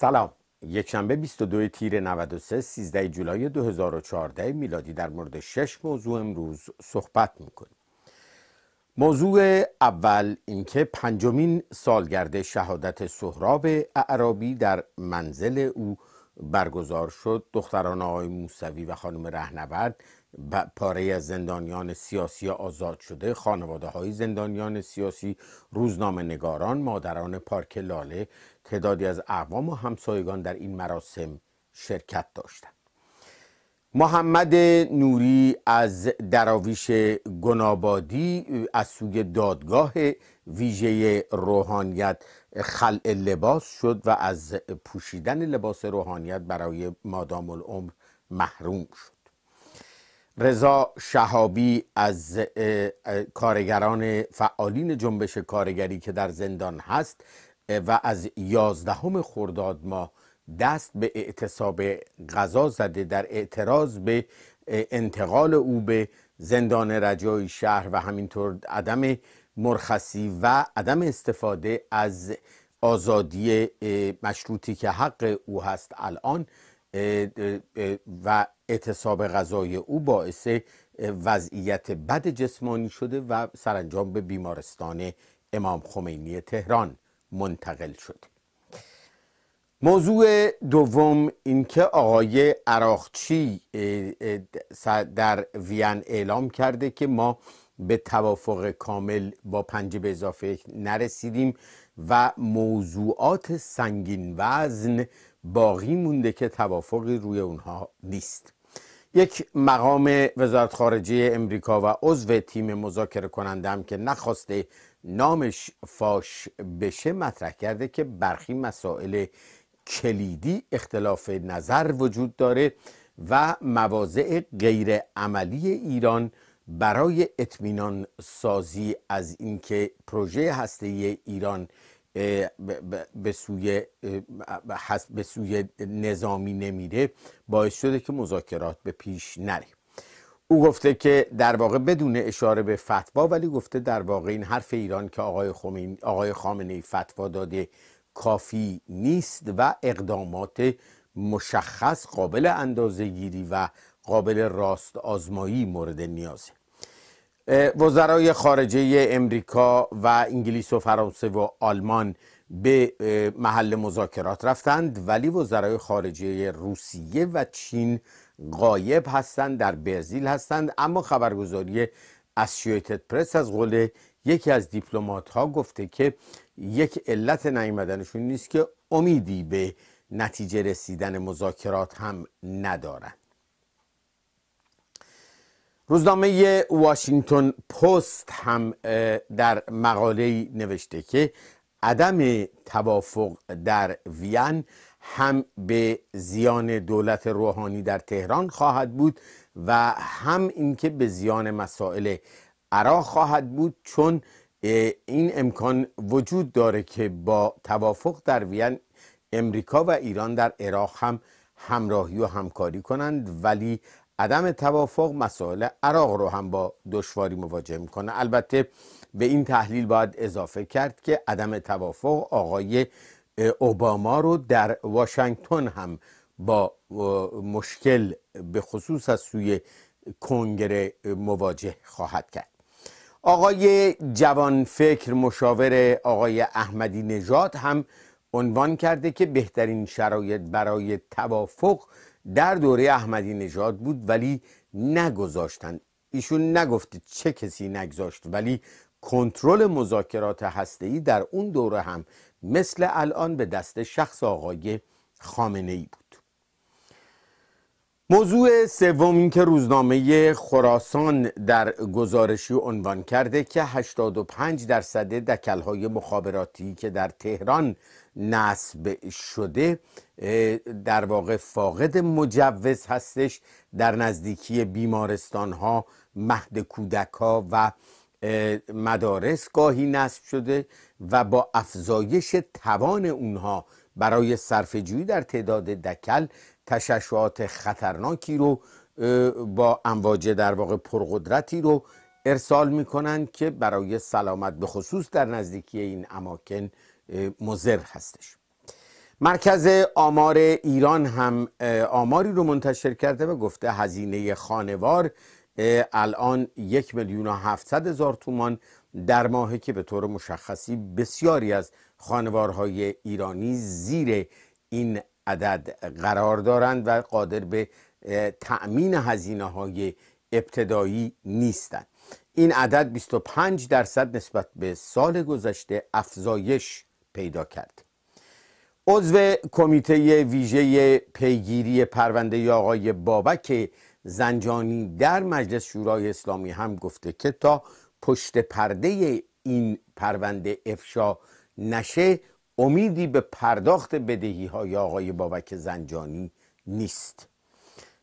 سلام یک شنبه 22 تیر 93 13 جولای 2014 میلادی در مورد شش موضوع امروز صحبت میکنیم موضوع اول اینکه پنجمین سالگرد شهادت سهراب اعرابی در منزل او برگزار شد دختران آقای موسوی و خانم رهنورد پاره از زندانیان سیاسی آزاد شده خانواده های زندانیان سیاسی روزنامه نگاران مادران پارک لاله تعدادی از اقوام و همسایگان در این مراسم شرکت داشتند محمد نوری از دراویش گنابادی از سوی دادگاه ویژه روحانیت خلع لباس شد و از پوشیدن لباس روحانیت برای مادام العمر محروم شد رضا شهابی از کارگران فعالین جنبش کارگری که در زندان هست و از یازدهم خرداد ماه دست به اعتصاب غذا زده در اعتراض به انتقال او به زندان رجای شهر و همینطور عدم مرخصی و عدم استفاده از آزادی مشروطی که حق او هست الان و اعتصاب غذای او باعث وضعیت بد جسمانی شده و سرانجام به بیمارستان امام خمینی تهران منتقل شده موضوع دوم اینکه آقای عراقچی در وین اعلام کرده که ما به توافق کامل با پنج به اضافه نرسیدیم و موضوعات سنگین وزن باقی مونده که توافقی روی اونها نیست یک مقام وزارت خارجه امریکا و عضو تیم مذاکره کننده هم که نخواسته نامش فاش بشه مطرح کرده که برخی مسائل کلیدی اختلاف نظر وجود داره و مواضع غیرعملی ایران برای اطمینان سازی از اینکه پروژه هسته ایران به سوی, به سوی نظامی نمیره باعث شده که مذاکرات به پیش نره او گفته که در واقع بدون اشاره به فتوا ولی گفته در واقع این حرف ایران که آقای, آقای خامنه ای فتوا داده کافی نیست و اقدامات مشخص قابل اندازه گیری و قابل راست آزمایی مورد نیازه وزرای خارجه امریکا و انگلیس و فرانسه و آلمان به محل مذاکرات رفتند ولی وزرای خارجه روسیه و چین غایب هستند در برزیل هستند اما خبرگزاری اسوسییتد پرس از قول یکی از دیپلمات ها گفته که یک علت نیامدنشون نیست که امیدی به نتیجه رسیدن مذاکرات هم ندارن روزنامه واشنگتن پست هم در مقاله نوشته که عدم توافق در وین هم به زیان دولت روحانی در تهران خواهد بود و هم اینکه به زیان مسائل عراق خواهد بود چون این امکان وجود داره که با توافق در وین امریکا و ایران در عراق هم همراهی و همکاری کنند ولی عدم توافق مسائل عراق رو هم با دشواری مواجه میکنه البته به این تحلیل باید اضافه کرد که عدم توافق آقای اوباما رو در واشنگتن هم با مشکل به خصوص از سوی کنگره مواجه خواهد کرد آقای فکر مشاور آقای احمدی نژاد هم عنوان کرده که بهترین شرایط برای توافق در دوره احمدی نژاد بود ولی نگذاشتند ایشون نگفت چه کسی نگذاشت ولی کنترل مذاکرات هسته‌ای در اون دوره هم مثل الان به دست شخص آقای خامنه ای بود موضوع سوم این که روزنامه خراسان در گزارشی عنوان کرده که 85 درصد دکلهای مخابراتی که در تهران نصب شده در واقع فاقد مجوز هستش در نزدیکی بیمارستان ها مهد کودک ها و مدارس گاهی نصب شده و با افزایش توان اونها برای جویی در تعداد دکل تششعات خطرناکی رو با امواج در واقع پرقدرتی رو ارسال میکنند که برای سلامت به خصوص در نزدیکی این اماکن مضر هستش مرکز آمار ایران هم آماری رو منتشر کرده و گفته هزینه خانوار الان یک میلیون و هفتصد هزار تومان در ماهه که به طور مشخصی بسیاری از خانوارهای ایرانی زیر این عدد قرار دارند و قادر به تأمین هزینه های ابتدایی نیستند این عدد 25 درصد نسبت به سال گذشته افزایش پیدا کرد عضو کمیته ویژه پیگیری پرونده آقای بابک زنجانی در مجلس شورای اسلامی هم گفته که تا پشت پرده این پرونده افشا نشه امیدی به پرداخت بدهی های آقای بابک زنجانی نیست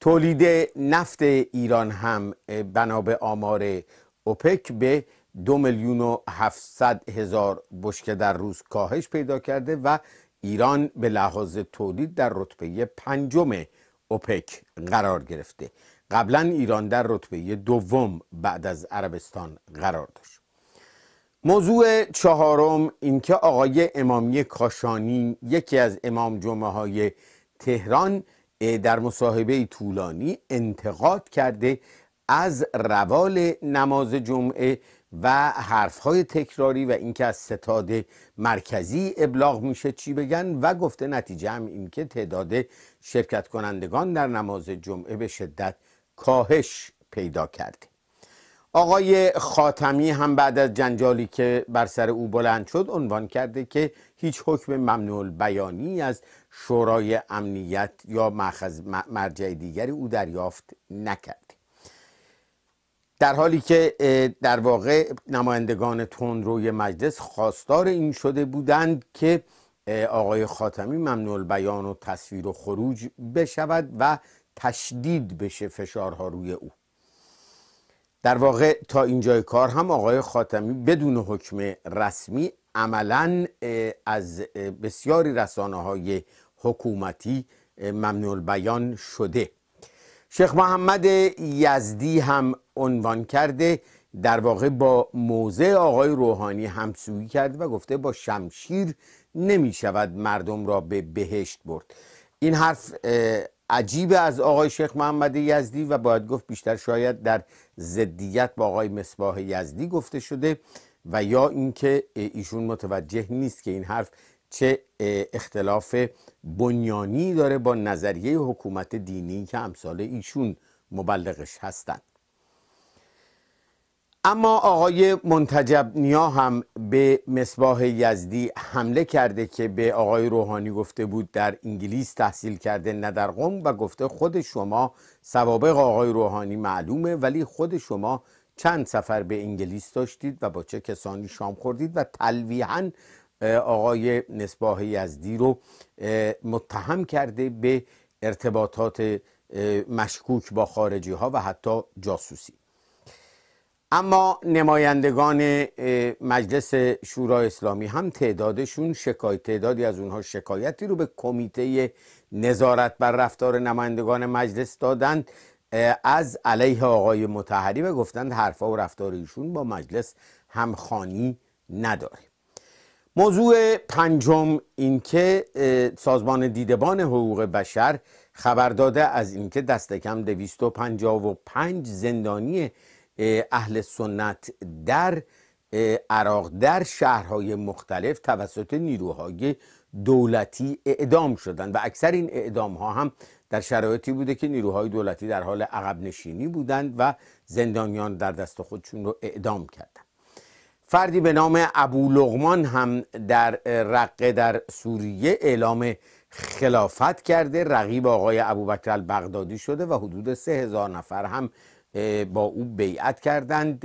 تولید نفت ایران هم بنا به آمار اوپک به دو میلیون و هفتصد هزار بشکه در روز کاهش پیدا کرده و ایران به لحاظ تولید در رتبه پنجم اوپک قرار گرفته قبلا ایران در رتبه دوم بعد از عربستان قرار داشت موضوع چهارم اینکه آقای امامی کاشانی یکی از امام جمعه های تهران در مصاحبه طولانی انتقاد کرده از روال نماز جمعه و های تکراری و اینکه از ستاد مرکزی ابلاغ میشه چی بگن و گفته نتیجه هم اینکه تعداد شرکت کنندگان در نماز جمعه به شدت کاهش پیدا کرده آقای خاتمی هم بعد از جنجالی که بر سر او بلند شد عنوان کرده که هیچ حکم ممنوع بیانی از شورای امنیت یا مرجع دیگری او دریافت نکرده در حالی که در واقع نمایندگان تندروی مجلس خواستار این شده بودند که آقای خاتمی ممنوع بیان و تصویر و خروج بشود و تشدید بشه فشارها روی او در واقع تا اینجای کار هم آقای خاتمی بدون حکم رسمی عملا از بسیاری رسانه های حکومتی ممنوع بیان شده شیخ محمد یزدی هم عنوان کرده در واقع با موضع آقای روحانی همسویی کرد و گفته با شمشیر نمی شود مردم را به بهشت برد این حرف عجیب از آقای شیخ محمد یزدی و باید گفت بیشتر شاید در زدیت با آقای مصباح یزدی گفته شده و یا اینکه ایشون متوجه نیست که این حرف چه اختلاف بنیانی داره با نظریه حکومت دینی که امثال ایشون مبلغش هستند اما آقای منتجب نیا هم به مصباح یزدی حمله کرده که به آقای روحانی گفته بود در انگلیس تحصیل کرده نه در قم و گفته خود شما سوابق آقای روحانی معلومه ولی خود شما چند سفر به انگلیس داشتید و با چه کسانی شام خوردید و تلویحا آقای مصباح یزدی رو متهم کرده به ارتباطات مشکوک با خارجی ها و حتی جاسوسی اما نمایندگان مجلس شورای اسلامی هم تعدادشون شکایت تعدادی از اونها شکایتی رو به کمیته نظارت بر رفتار نمایندگان مجلس دادند از علیه آقای متحری و گفتند حرفا و رفتار ایشون با مجلس همخانی نداره موضوع پنجم اینکه سازمان دیدبان حقوق بشر خبر داده از اینکه دست کم 255 زندانی اهل سنت در عراق در شهرهای مختلف توسط نیروهای دولتی اعدام شدند و اکثر این اعدام ها هم در شرایطی بوده که نیروهای دولتی در حال عقب نشینی بودند و زندانیان در دست خودشون رو اعدام کردند فردی به نام ابو لغمان هم در رقه در سوریه اعلام خلافت کرده رقیب آقای ابوبکر البغدادی شده و حدود سه هزار نفر هم با او بیعت کردند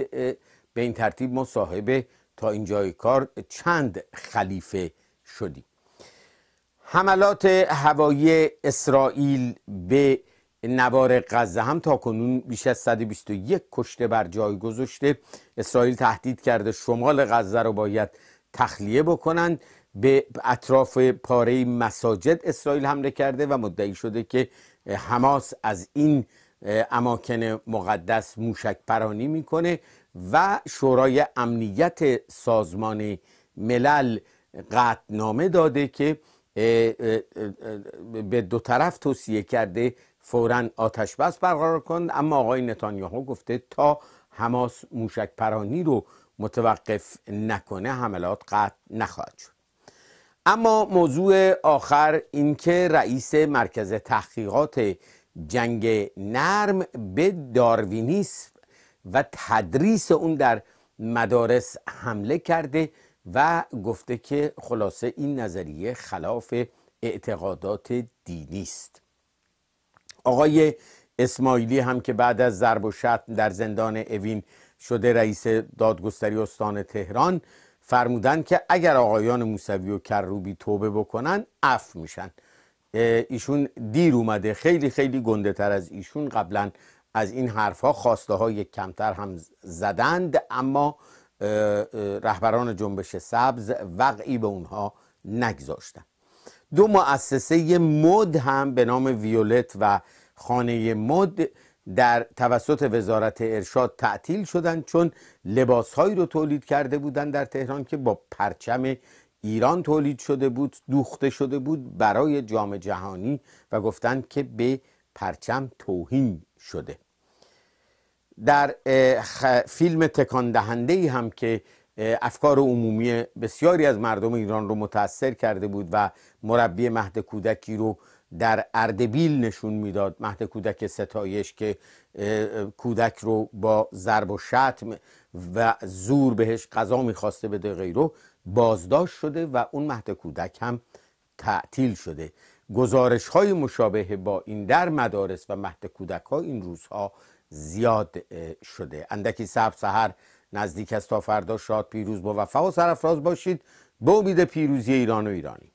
به این ترتیب ما صاحب تا اینجای کار چند خلیفه شدیم حملات هوایی اسرائیل به نوار غزه هم تا کنون بیش از 121 کشته بر جای گذاشته اسرائیل تهدید کرده شمال غزه رو باید تخلیه بکنند به اطراف پاره مساجد اسرائیل حمله کرده و مدعی شده که حماس از این اماکن مقدس موشک پرانی میکنه و شورای امنیت سازمان ملل قطنامه داده که به دو طرف توصیه کرده فورا آتش بس برقرار کن اما آقای نتانیاهو گفته تا حماس موشک پرانی رو متوقف نکنه حملات قطع نخواهد شد اما موضوع آخر اینکه رئیس مرکز تحقیقات جنگ نرم به داروینیس و تدریس اون در مدارس حمله کرده و گفته که خلاصه این نظریه خلاف اعتقادات دینی است آقای اسماعیلی هم که بعد از ضرب و شتم در زندان اوین شده رئیس دادگستری استان تهران فرمودن که اگر آقایان موسوی و کروبی توبه بکنن اف میشن ایشون دیر اومده خیلی خیلی گنده تر از ایشون قبلا از این حرفها خواسته های کمتر هم زدند اما رهبران جنبش سبز وقعی به اونها نگذاشتند. دو مؤسسه مد هم به نام ویولت و خانه مد در توسط وزارت ارشاد تعطیل شدند چون لباسهایی رو تولید کرده بودند در تهران که با پرچم ایران تولید شده بود دوخته شده بود برای جام جهانی و گفتند که به پرچم توهین شده در فیلم تکان دهنده ای هم که افکار عمومی بسیاری از مردم ایران رو متاثر کرده بود و مربی مهد کودکی رو در اردبیل نشون میداد مهد کودک ستایش که کودک رو با ضرب و شتم و زور بهش غذا میخواسته بده غیرو بازداشت شده و اون مهد کودک هم تعطیل شده گزارش های مشابه با این در مدارس و مهد کودک ها این روزها زیاد شده اندکی سب سهر نزدیک است تا فردا شاد پیروز با وفا و سرفراز باشید به امید پیروزی ایران و ایرانی